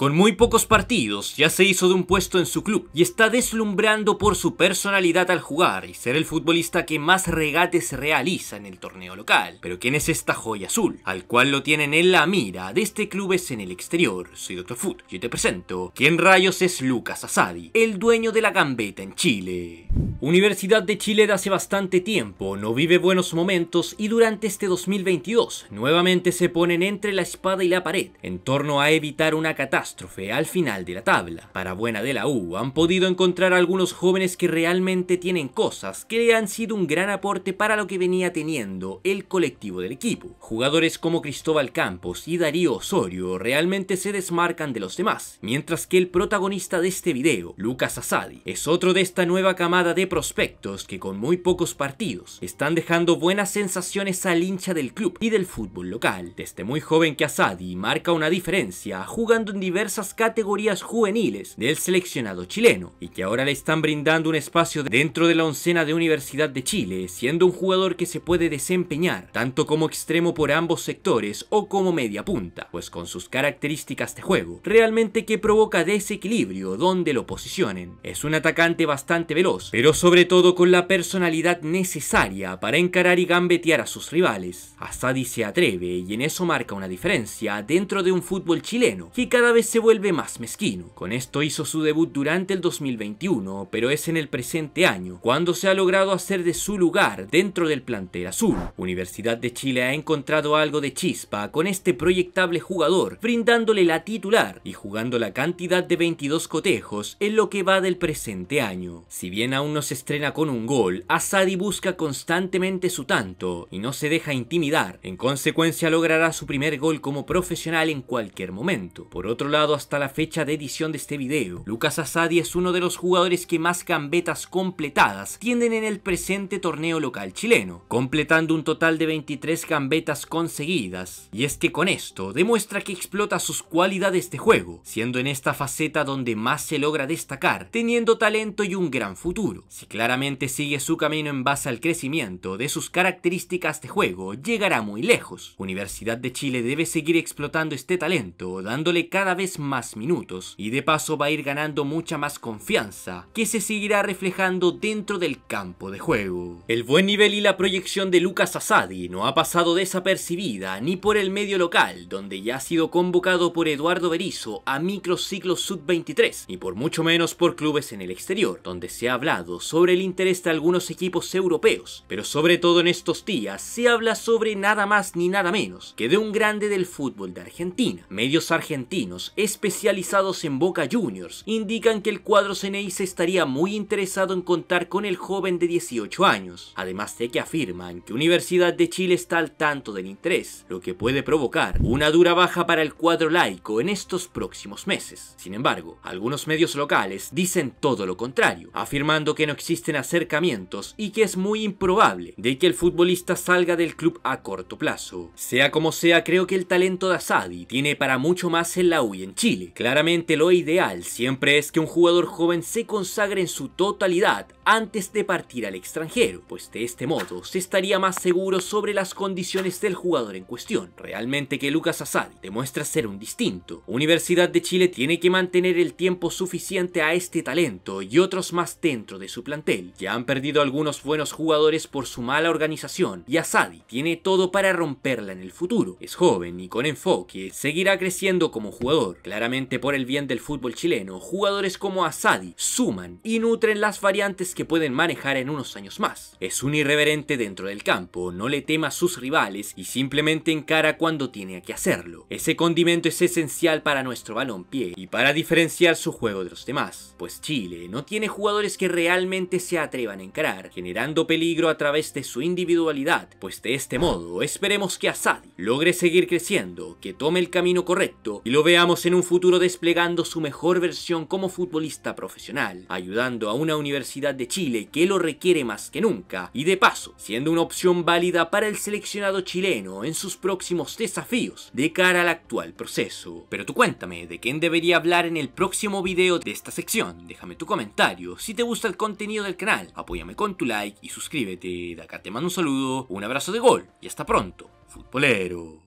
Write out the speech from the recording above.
Con muy pocos partidos, ya se hizo de un puesto en su club y está deslumbrando por su personalidad al jugar y ser el futbolista que más regates realiza en el torneo local. Pero ¿quién es esta joya azul? Al cual lo tienen en la mira de este club es en el exterior. Soy Dr. Foot y te presento ¿Quién rayos es Lucas Asadi? El dueño de la gambeta en Chile. Universidad de Chile de hace bastante tiempo no vive buenos momentos y durante este 2022 nuevamente se ponen entre la espada y la pared en torno a evitar una catástrofe al final de la tabla. Para buena de la U han podido encontrar algunos jóvenes que realmente tienen cosas que han sido un gran aporte para lo que venía teniendo el colectivo del equipo. Jugadores como Cristóbal Campos y Darío Osorio realmente se desmarcan de los demás, mientras que el protagonista de este video, Lucas Asadi, es otro de esta nueva camada de prospectos que con muy pocos partidos están dejando buenas sensaciones al hincha del club y del fútbol local. Desde muy joven que Asadi marca una diferencia jugando en diversas categorías juveniles del seleccionado chileno y que ahora le están brindando un espacio dentro de la oncena de Universidad de Chile, siendo un jugador que se puede desempeñar tanto como extremo por ambos sectores o como media punta, pues con sus características de juego, realmente que provoca desequilibrio donde lo posicionen. Es un atacante bastante veloz, pero sobre todo con la personalidad necesaria para encarar y gambetear a sus rivales. Asadi se atreve y en eso marca una diferencia dentro de un fútbol chileno que cada vez se vuelve más mezquino. Con esto hizo su debut durante el 2021, pero es en el presente año cuando se ha logrado hacer de su lugar dentro del plantel azul. Universidad de Chile ha encontrado algo de chispa con este proyectable jugador, brindándole la titular y jugando la cantidad de 22 cotejos en lo que va del presente año. Si bien aún no se se estrena con un gol, Asadi busca constantemente su tanto y no se deja intimidar. En consecuencia logrará su primer gol como profesional en cualquier momento. Por otro lado, hasta la fecha de edición de este video, Lucas Asadi es uno de los jugadores que más gambetas completadas tienen en el presente torneo local chileno, completando un total de 23 gambetas conseguidas. Y es que con esto demuestra que explota sus cualidades de juego, siendo en esta faceta donde más se logra destacar, teniendo talento y un gran futuro. Si claramente sigue su camino en base al crecimiento de sus características de juego, llegará muy lejos. Universidad de Chile debe seguir explotando este talento, dándole cada vez más minutos, y de paso va a ir ganando mucha más confianza, que se seguirá reflejando dentro del campo de juego. El buen nivel y la proyección de Lucas Asadi no ha pasado desapercibida ni por el medio local, donde ya ha sido convocado por Eduardo Berizzo a microciclo sub-23, ni por mucho menos por clubes en el exterior, donde se ha hablado sobre el interés de algunos equipos europeos, pero sobre todo en estos días se habla sobre nada más ni nada menos que de un grande del fútbol de Argentina. Medios argentinos especializados en Boca Juniors indican que el cuadro se estaría muy interesado en contar con el joven de 18 años, además de que afirman que Universidad de Chile está al tanto del interés, lo que puede provocar una dura baja para el cuadro laico en estos próximos meses. Sin embargo, algunos medios locales dicen todo lo contrario, afirmando que existen acercamientos y que es muy improbable de que el futbolista salga del club a corto plazo. Sea como sea, creo que el talento de Asadi tiene para mucho más en la U en Chile. Claramente lo ideal siempre es que un jugador joven se consagre en su totalidad antes de partir al extranjero, pues de este modo se estaría más seguro sobre las condiciones del jugador en cuestión. Realmente que Lucas Asadi demuestra ser un distinto. Universidad de Chile tiene que mantener el tiempo suficiente a este talento y otros más dentro de su plantel. Ya han perdido algunos buenos jugadores por su mala organización y Asadi tiene todo para romperla en el futuro. Es joven y con enfoque seguirá creciendo como jugador. Claramente por el bien del fútbol chileno, jugadores como Asadi suman y nutren las variantes que que pueden manejar en unos años más. Es un irreverente dentro del campo, no le tema a sus rivales y simplemente encara cuando tiene que hacerlo. Ese condimento es esencial para nuestro balompié y para diferenciar su juego de los demás, pues Chile no tiene jugadores que realmente se atrevan a encarar, generando peligro a través de su individualidad, pues de este modo esperemos que Asadi logre seguir creciendo, que tome el camino correcto y lo veamos en un futuro desplegando su mejor versión como futbolista profesional, ayudando a una universidad de Chile que lo requiere más que nunca y de paso siendo una opción válida para el seleccionado chileno en sus próximos desafíos de cara al actual proceso. Pero tú cuéntame de quién debería hablar en el próximo video de esta sección, déjame tu comentario, si te gusta el contenido del canal, apóyame con tu like y suscríbete, de acá te mando un saludo, un abrazo de gol y hasta pronto, futbolero.